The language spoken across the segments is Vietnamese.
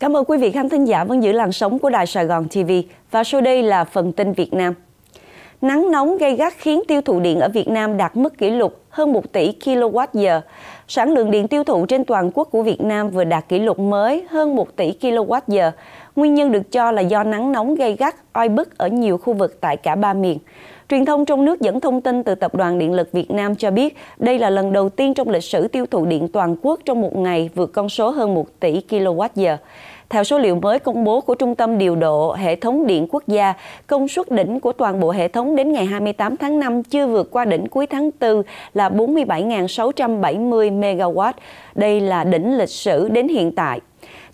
Cảm ơn quý vị khán thính giả vẫn giữ làn sóng của Đài Sài Gòn TV và sau đây là phần tin Việt Nam. Nắng nóng gây gắt khiến tiêu thụ điện ở Việt Nam đạt mức kỷ lục hơn 1 tỷ kWh. Sản lượng điện tiêu thụ trên toàn quốc của Việt Nam vừa đạt kỷ lục mới hơn 1 tỷ kWh. Nguyên nhân được cho là do nắng nóng gây gắt, oi bức ở nhiều khu vực tại cả ba miền. Truyền thông trong nước dẫn thông tin từ Tập đoàn Điện lực Việt Nam cho biết đây là lần đầu tiên trong lịch sử tiêu thụ điện toàn quốc trong một ngày vượt con số hơn 1 tỷ kWh. Theo số liệu mới công bố của Trung tâm Điều độ Hệ thống Điện Quốc gia, công suất đỉnh của toàn bộ hệ thống đến ngày 28 tháng 5 chưa vượt qua đỉnh cuối tháng 4 là 47.670 MW. Đây là đỉnh lịch sử đến hiện tại.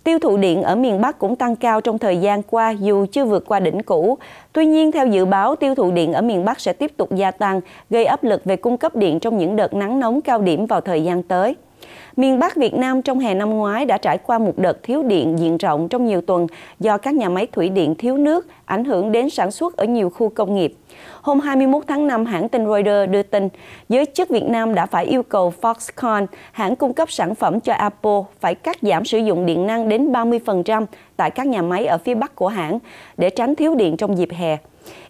Tiêu thụ điện ở miền Bắc cũng tăng cao trong thời gian qua dù chưa vượt qua đỉnh cũ. Tuy nhiên, theo dự báo, tiêu thụ điện ở miền Bắc sẽ tiếp tục gia tăng, gây áp lực về cung cấp điện trong những đợt nắng nóng cao điểm vào thời gian tới. Miền Bắc Việt Nam trong hè năm ngoái đã trải qua một đợt thiếu điện diện rộng trong nhiều tuần do các nhà máy thủy điện thiếu nước ảnh hưởng đến sản xuất ở nhiều khu công nghiệp. Hôm 21 tháng 5, hãng tin Reuters đưa tin giới chức Việt Nam đã phải yêu cầu Foxconn, hãng cung cấp sản phẩm cho Apple, phải cắt giảm sử dụng điện năng đến 30% tại các nhà máy ở phía Bắc của hãng để tránh thiếu điện trong dịp hè.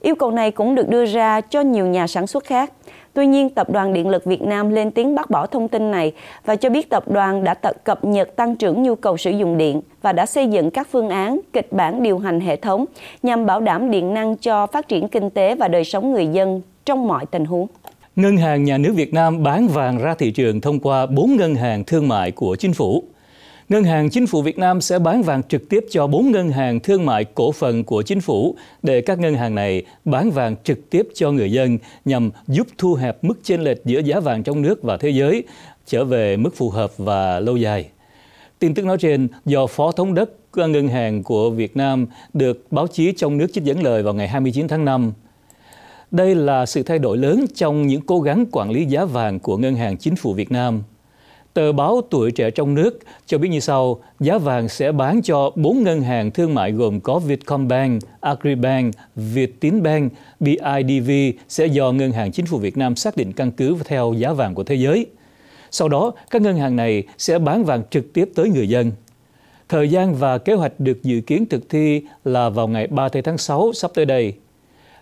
Yêu cầu này cũng được đưa ra cho nhiều nhà sản xuất khác. Tuy nhiên, Tập đoàn Điện lực Việt Nam lên tiếng bác bỏ thông tin này và cho biết tập đoàn đã cập nhật tăng trưởng nhu cầu sử dụng điện và đã xây dựng các phương án, kịch bản điều hành hệ thống nhằm bảo đảm điện năng cho phát triển kinh tế và đời sống người dân trong mọi tình huống. Ngân hàng Nhà nước Việt Nam bán vàng ra thị trường thông qua 4 ngân hàng thương mại của chính phủ. Ngân hàng Chính phủ Việt Nam sẽ bán vàng trực tiếp cho 4 ngân hàng thương mại cổ phần của chính phủ để các ngân hàng này bán vàng trực tiếp cho người dân nhằm giúp thu hẹp mức chênh lệch giữa giá vàng trong nước và thế giới trở về mức phù hợp và lâu dài. Tin tức nói trên do Phó Thống đốc Ngân hàng của Việt Nam được báo chí trong nước trích dẫn lời vào ngày 29 tháng 5. Đây là sự thay đổi lớn trong những cố gắng quản lý giá vàng của Ngân hàng Chính phủ Việt Nam. Tờ báo Tuổi Trẻ Trong Nước cho biết như sau, giá vàng sẽ bán cho 4 ngân hàng thương mại gồm có Vietcombank, Agribank, Vietinbank, BIDV sẽ do Ngân hàng Chính phủ Việt Nam xác định căn cứ theo giá vàng của thế giới. Sau đó, các ngân hàng này sẽ bán vàng trực tiếp tới người dân. Thời gian và kế hoạch được dự kiến thực thi là vào ngày 30 tháng 6 sắp tới đây.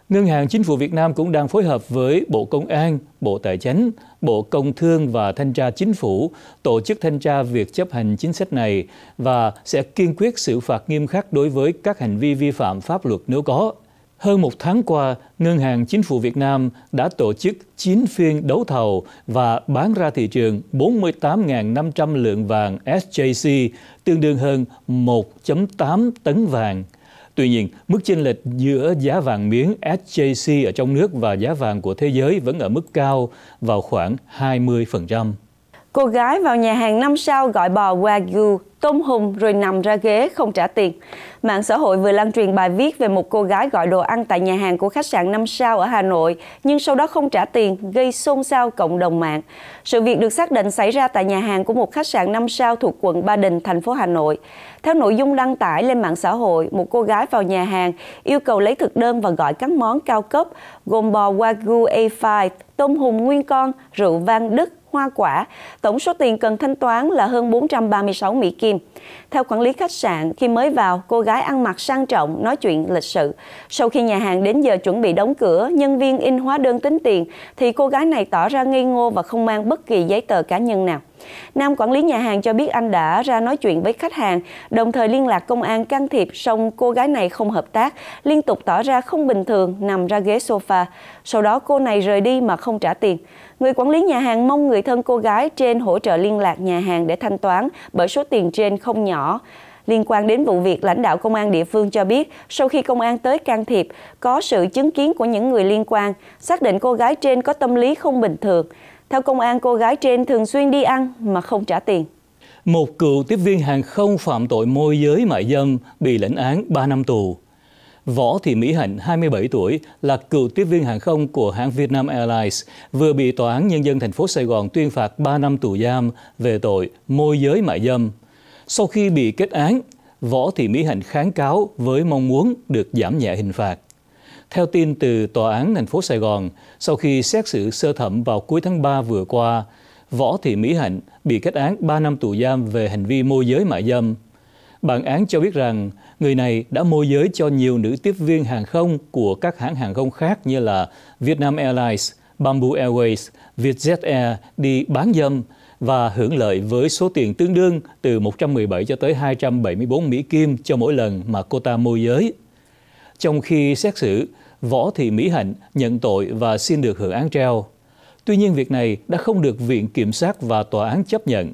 Ngân hàng Chính phủ Việt Nam cũng đang phối hợp với Bộ Công an, Bộ Tài chính, Bộ Công Thương và Thanh tra Chính phủ tổ chức thanh tra việc chấp hành chính sách này và sẽ kiên quyết xử phạt nghiêm khắc đối với các hành vi vi phạm pháp luật nếu có. Hơn một tháng qua, Ngân hàng Chính phủ Việt Nam đã tổ chức 9 phiên đấu thầu và bán ra thị trường 48.500 lượng vàng SJC, tương đương hơn 1.8 tấn vàng. Tuy nhiên, mức chênh lệch giữa giá vàng miếng SJC ở trong nước và giá vàng của thế giới vẫn ở mức cao vào khoảng 20%. Cô gái vào nhà hàng năm sao gọi bò Wagyu, tôm hùm rồi nằm ra ghế không trả tiền. Mạng xã hội vừa lan truyền bài viết về một cô gái gọi đồ ăn tại nhà hàng của khách sạn năm sao ở Hà Nội, nhưng sau đó không trả tiền, gây xôn xao cộng đồng mạng. Sự việc được xác định xảy ra tại nhà hàng của một khách sạn năm sao thuộc quận Ba Đình, thành phố Hà Nội. Theo nội dung đăng tải lên mạng xã hội, một cô gái vào nhà hàng yêu cầu lấy thực đơn và gọi các món cao cấp gồm bò Wagyu A5, tôm hùm nguyên con, rượu vang Đức, hoa quả. Tổng số tiền cần thanh toán là hơn 436 Mỹ Kim. Theo quản lý khách sạn, khi mới vào, cô gái ăn mặc sang trọng, nói chuyện lịch sự. Sau khi nhà hàng đến giờ chuẩn bị đóng cửa, nhân viên in hóa đơn tính tiền, thì cô gái này tỏ ra nghi ngô và không mang bất kỳ giấy tờ cá nhân nào. Nam quản lý nhà hàng cho biết anh đã ra nói chuyện với khách hàng, đồng thời liên lạc công an can thiệp, song cô gái này không hợp tác, liên tục tỏ ra không bình thường, nằm ra ghế sofa. Sau đó cô này rời đi mà không trả tiền. Người quản lý nhà hàng mong người thân cô gái trên hỗ trợ liên lạc nhà hàng để thanh toán bởi số tiền trên không nhỏ. Liên quan đến vụ việc, lãnh đạo công an địa phương cho biết, sau khi công an tới can thiệp, có sự chứng kiến của những người liên quan, xác định cô gái trên có tâm lý không bình thường. Theo công an, cô gái trên thường xuyên đi ăn mà không trả tiền. Một cựu tiếp viên hàng không phạm tội môi giới mại dâm bị lãnh án 3 năm tù. Võ Thị Mỹ Hạnh, 27 tuổi, là cựu tiếp viên hàng không của hãng Vietnam Airlines, vừa bị Tòa án Nhân dân thành phố Sài Gòn tuyên phạt 3 năm tù giam về tội môi giới mại dâm. Sau khi bị kết án, Võ Thị Mỹ Hạnh kháng cáo với mong muốn được giảm nhẹ hình phạt. Theo tin từ Tòa án thành phố Sài Gòn, sau khi xét xử sơ thẩm vào cuối tháng 3 vừa qua, Võ Thị Mỹ Hạnh bị kết án 3 năm tù giam về hành vi môi giới mại dâm. Bản án cho biết rằng người này đã môi giới cho nhiều nữ tiếp viên hàng không của các hãng hàng không khác như là Vietnam Airlines, Bamboo Airways, Vietjet Air đi bán dâm và hưởng lợi với số tiền tương đương từ 117 cho tới 274 Mỹ Kim cho mỗi lần mà cô ta môi giới trong khi xét xử, Võ Thị Mỹ Hạnh nhận tội và xin được hưởng án treo. Tuy nhiên việc này đã không được Viện Kiểm sát và Tòa án chấp nhận.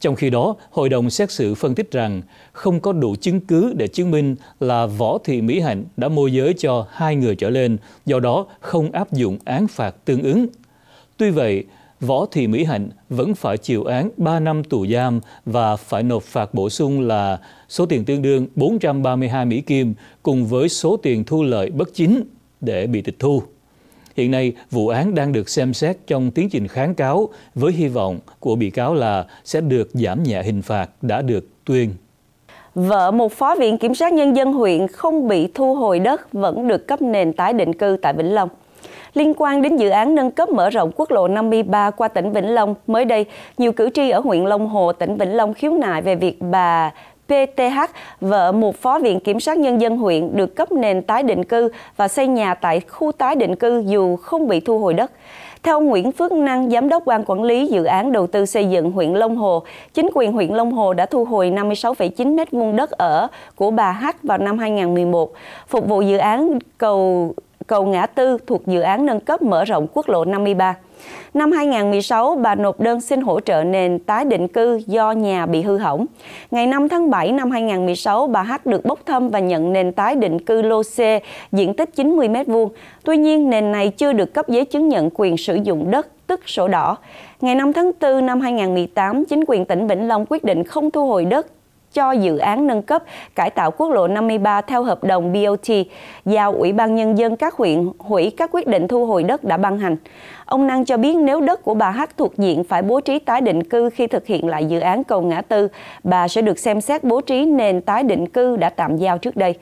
Trong khi đó, hội đồng xét xử phân tích rằng không có đủ chứng cứ để chứng minh là Võ Thị Mỹ Hạnh đã môi giới cho hai người trở lên, do đó không áp dụng án phạt tương ứng. Tuy vậy, Võ Thị Mỹ Hạnh vẫn phải chịu án 3 năm tù giam và phải nộp phạt bổ sung là số tiền tương đương 432 Mỹ Kim cùng với số tiền thu lợi bất chính để bị tịch thu. Hiện nay, vụ án đang được xem xét trong tiến trình kháng cáo với hy vọng của bị cáo là sẽ được giảm nhẹ hình phạt đã được tuyên. Vợ một phó viện kiểm sát nhân dân huyện không bị thu hồi đất vẫn được cấp nền tái định cư tại Vĩnh Long. Liên quan đến dự án nâng cấp mở rộng quốc lộ 53 qua tỉnh Vĩnh Long, mới đây, nhiều cử tri ở huyện Long Hồ, tỉnh Vĩnh Long khiếu nại về việc bà PTH, vợ một phó viện kiểm sát nhân dân huyện được cấp nền tái định cư và xây nhà tại khu tái định cư dù không bị thu hồi đất. Theo Nguyễn Phước Năng, Giám đốc Ban Quản lý Dự án Đầu tư xây dựng huyện Long Hồ, chính quyền huyện Long Hồ đã thu hồi 56,9 m2 đất ở của bà H vào năm 2011, phục vụ dự án cầu cầu ngã tư thuộc dự án nâng cấp mở rộng quốc lộ 53. Năm 2016, bà nộp đơn xin hỗ trợ nền tái định cư do nhà bị hư hỏng. Ngày 5 tháng 7 năm 2016, bà H được bốc thăm và nhận nền tái định cư lô C diện tích 90m2. Tuy nhiên, nền này chưa được cấp giấy chứng nhận quyền sử dụng đất, tức sổ đỏ. Ngày 5 tháng 4 năm 2018, chính quyền tỉnh Vĩnh Long quyết định không thu hồi đất cho dự án nâng cấp cải tạo quốc lộ 53 theo hợp đồng BOT, giao Ủy ban Nhân dân các huyện hủy các quyết định thu hồi đất đã ban hành. Ông Năng cho biết nếu đất của bà H thuộc diện phải bố trí tái định cư khi thực hiện lại dự án cầu ngã tư, bà sẽ được xem xét bố trí nền tái định cư đã tạm giao trước đây.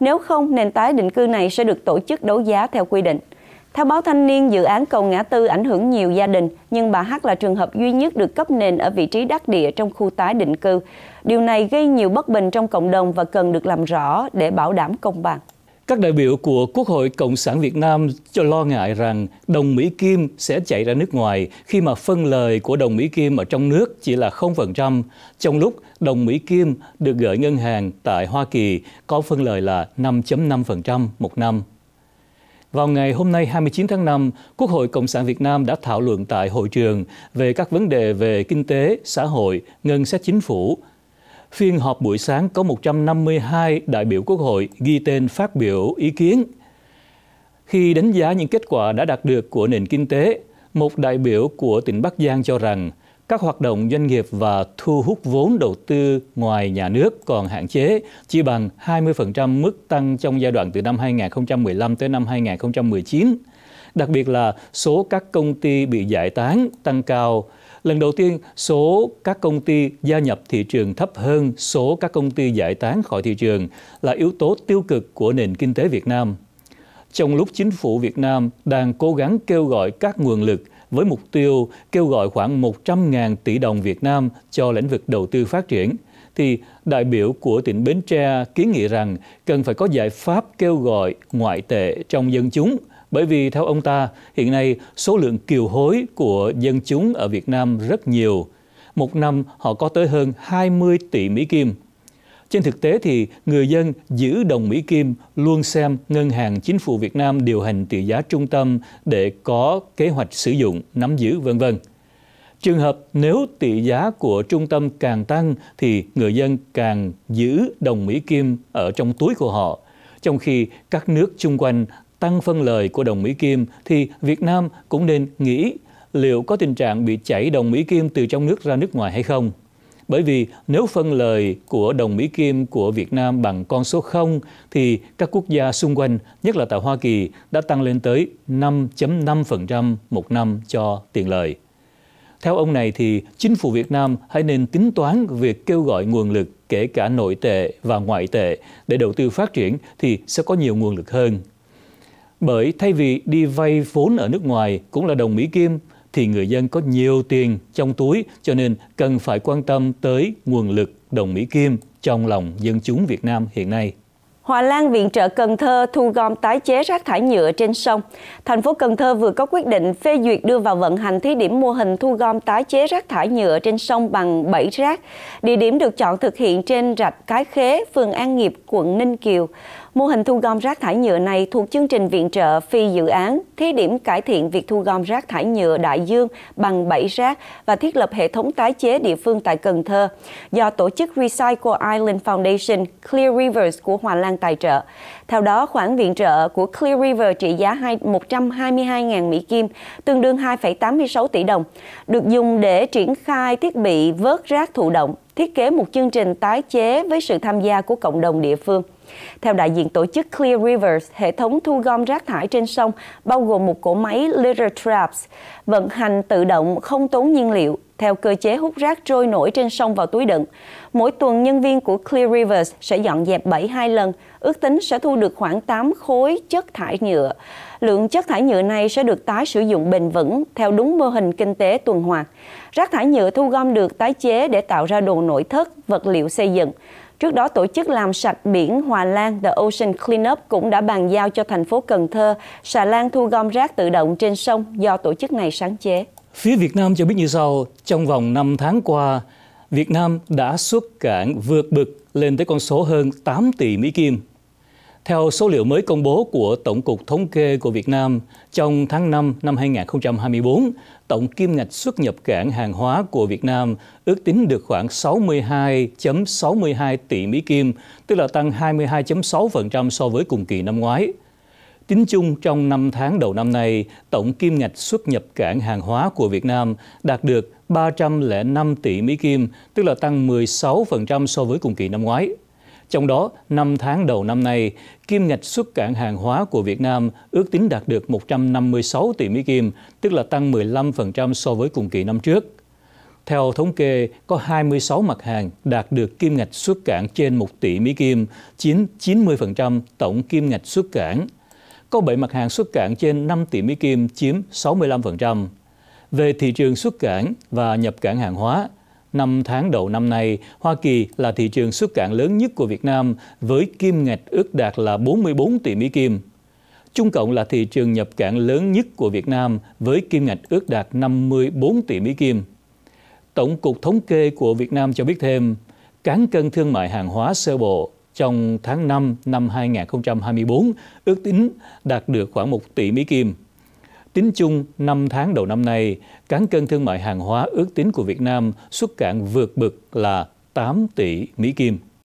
Nếu không, nền tái định cư này sẽ được tổ chức đấu giá theo quy định. Theo báo Thanh niên, dự án cầu ngã tư ảnh hưởng nhiều gia đình, nhưng bà H là trường hợp duy nhất được cấp nền ở vị trí đắc địa trong khu tái định cư. Điều này gây nhiều bất bình trong cộng đồng và cần được làm rõ để bảo đảm công bằng. Các đại biểu của Quốc hội Cộng sản Việt Nam cho lo ngại rằng đồng Mỹ Kim sẽ chạy ra nước ngoài khi mà phân lời của đồng Mỹ Kim ở trong nước chỉ là 0%, trong lúc đồng Mỹ Kim được gửi ngân hàng tại Hoa Kỳ có phân lời là 5.5% một năm. Vào ngày hôm nay 29 tháng 5, Quốc hội Cộng sản Việt Nam đã thảo luận tại hội trường về các vấn đề về kinh tế, xã hội, ngân sách chính phủ. Phiên họp buổi sáng có 152 đại biểu Quốc hội ghi tên phát biểu ý kiến. Khi đánh giá những kết quả đã đạt được của nền kinh tế, một đại biểu của tỉnh Bắc Giang cho rằng – các hoạt động doanh nghiệp và thu hút vốn đầu tư ngoài nhà nước còn hạn chế, chỉ bằng 20% mức tăng trong giai đoạn từ năm 2015 tới năm 2019. Đặc biệt là số các công ty bị giải tán tăng cao. Lần đầu tiên, số các công ty gia nhập thị trường thấp hơn số các công ty giải tán khỏi thị trường là yếu tố tiêu cực của nền kinh tế Việt Nam. Trong lúc chính phủ Việt Nam đang cố gắng kêu gọi các nguồn lực – với mục tiêu kêu gọi khoảng 100.000 tỷ đồng Việt Nam cho lĩnh vực đầu tư phát triển, thì đại biểu của tỉnh Bến Tre kiến nghị rằng cần phải có giải pháp kêu gọi ngoại tệ trong dân chúng bởi vì theo ông ta, hiện nay số lượng kiều hối của dân chúng ở Việt Nam rất nhiều. Một năm họ có tới hơn 20 tỷ Mỹ Kim – trên thực tế thì người dân giữ đồng Mỹ Kim luôn xem Ngân hàng Chính phủ Việt Nam điều hành tỷ giá trung tâm để có kế hoạch sử dụng, nắm giữ vân vân. Trường hợp nếu tỷ giá của trung tâm càng tăng thì người dân càng giữ đồng Mỹ Kim ở trong túi của họ. Trong khi các nước chung quanh tăng phân lời của đồng Mỹ Kim thì Việt Nam cũng nên nghĩ liệu có tình trạng bị chảy đồng Mỹ Kim từ trong nước ra nước ngoài hay không. Bởi vì nếu phân lời của đồng Mỹ Kim của Việt Nam bằng con số 0 thì các quốc gia xung quanh, nhất là tại Hoa Kỳ, đã tăng lên tới 5.5% một năm cho tiền lời. Theo ông này thì chính phủ Việt Nam hãy nên tính toán việc kêu gọi nguồn lực kể cả nội tệ và ngoại tệ để đầu tư phát triển thì sẽ có nhiều nguồn lực hơn. Bởi thay vì đi vay vốn ở nước ngoài cũng là đồng Mỹ Kim thì người dân có nhiều tiền trong túi cho nên cần phải quan tâm tới nguồn lực đồng Mỹ Kim trong lòng dân chúng Việt Nam hiện nay. Hòa Lan viện trợ Cần Thơ thu gom tái chế rác thải nhựa trên sông. Thành phố Cần Thơ vừa có quyết định phê duyệt đưa vào vận hành thí điểm mô hình thu gom tái chế rác thải nhựa trên sông bằng bẫy rác. Địa điểm được chọn thực hiện trên rạch Cái Khế, phường An Nghiệp, quận Ninh Kiều. Mô hình thu gom rác thải nhựa này thuộc chương trình viện trợ phi dự án thí điểm cải thiện việc thu gom rác thải nhựa đại dương bằng bẫy rác và thiết lập hệ thống tái chế địa phương tại Cần Thơ do tổ chức Recycle Island Foundation Clear Rivers của Hòa Lan tài trợ. Theo đó, khoản viện trợ của Clear River trị giá 122.000 Mỹ Kim, tương đương 2,86 tỷ đồng, được dùng để triển khai thiết bị vớt rác thụ động, thiết kế một chương trình tái chế với sự tham gia của cộng đồng địa phương. Theo đại diện tổ chức Clear Rivers, hệ thống thu gom rác thải trên sông bao gồm một cỗ máy litter traps vận hành tự động không tốn nhiên liệu theo cơ chế hút rác trôi nổi trên sông vào túi đựng. Mỗi tuần nhân viên của Clear Rivers sẽ dọn dẹp 72 lần, ước tính sẽ thu được khoảng 8 khối chất thải nhựa. Lượng chất thải nhựa này sẽ được tái sử dụng bền vững theo đúng mô hình kinh tế tuần hoàn. Rác thải nhựa thu gom được tái chế để tạo ra đồ nội thất, vật liệu xây dựng. Trước đó, tổ chức làm sạch biển Hòa Lan The Ocean Cleanup cũng đã bàn giao cho thành phố Cần Thơ xà lan thu gom rác tự động trên sông do tổ chức này sáng chế. Phía Việt Nam cho biết như sau, trong vòng 5 tháng qua, Việt Nam đã xuất cảng vượt bực lên tới con số hơn 8 tỷ Mỹ Kim. Theo số liệu mới công bố của Tổng cục Thống kê của Việt Nam, trong tháng 5 năm 2024, tổng kim ngạch xuất nhập cảng hàng hóa của Việt Nam ước tính được khoảng 62.62 tỷ Mỹ Kim, tức là tăng 22.6% so với cùng kỳ năm ngoái. Tính chung trong 5 tháng đầu năm nay, tổng kim ngạch xuất nhập cảng hàng hóa của Việt Nam đạt được 305 tỷ Mỹ Kim, tức là tăng 16% so với cùng kỳ năm ngoái. Trong đó, 5 tháng đầu năm nay, kim ngạch xuất cảng hàng hóa của Việt Nam ước tính đạt được 156 tỷ Mỹ Kim, tức là tăng 15% so với cùng kỳ năm trước. Theo thống kê, có 26 mặt hàng đạt được kim ngạch xuất cảng trên 1 tỷ Mỹ Kim, chiếm 90% tổng kim ngạch xuất cảng. Có 7 mặt hàng xuất cảng trên 5 tỷ Mỹ Kim, chiếm 65%. Về thị trường xuất cảng và nhập cảng hàng hóa, 5 tháng đầu năm nay, Hoa Kỳ là thị trường xuất cảng lớn nhất của Việt Nam với kim ngạch ước đạt là 44 tỷ Mỹ Kim. Trung Cộng là thị trường nhập cảng lớn nhất của Việt Nam với kim ngạch ước đạt 54 tỷ Mỹ Kim. Tổng cục Thống kê của Việt Nam cho biết thêm, cán cân thương mại hàng hóa sơ bộ trong tháng 5 năm 2024 ước tính đạt được khoảng 1 tỷ Mỹ Kim. Tính chung 5 tháng đầu năm nay, cán cân thương mại hàng hóa ước tính của Việt Nam xuất cảng vượt bực là 8 tỷ Mỹ Kim.